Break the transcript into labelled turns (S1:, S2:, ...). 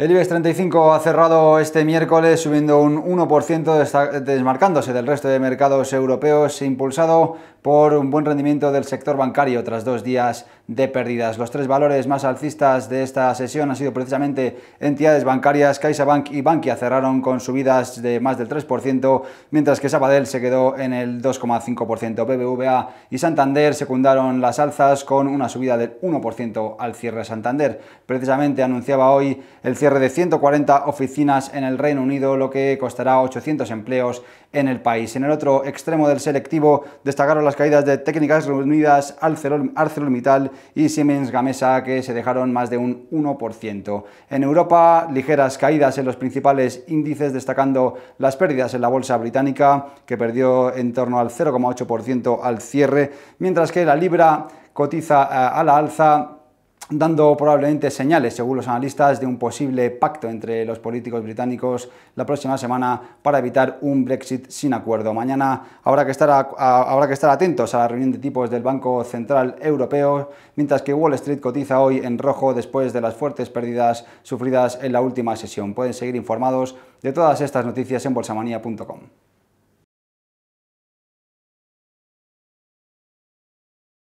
S1: El IBEX 35 ha cerrado este miércoles subiendo un 1%, desmarcándose del resto de mercados europeos, impulsado por un buen rendimiento del sector bancario tras dos días de pérdidas. Los tres valores más alcistas de esta sesión han sido precisamente entidades bancarias. CaixaBank y Bankia cerraron con subidas de más del 3%, mientras que Sabadell se quedó en el 2,5%. BBVA y Santander secundaron las alzas con una subida del 1% al cierre. Santander precisamente anunciaba hoy el cierre de 140 oficinas en el Reino Unido, lo que costará 800 empleos en el país. En el otro extremo del selectivo destacaron las caídas de Técnicas Reunidas, ArcelorMittal y Siemens Gamesa, que se dejaron más de un 1%. En Europa, ligeras caídas en los principales índices, destacando las pérdidas en la bolsa británica, que perdió en torno al 0,8% al cierre, mientras que la libra cotiza eh, a la alza dando probablemente señales, según los analistas, de un posible pacto entre los políticos británicos la próxima semana para evitar un Brexit sin acuerdo. Mañana habrá que estar, atentos a la reunión de tipos del Banco Central Europeo, mientras que Wall Street cotiza hoy en rojo después de las fuertes pérdidas sufridas en la última sesión. Pueden seguir informados de todas estas noticias en bolsamanía.com.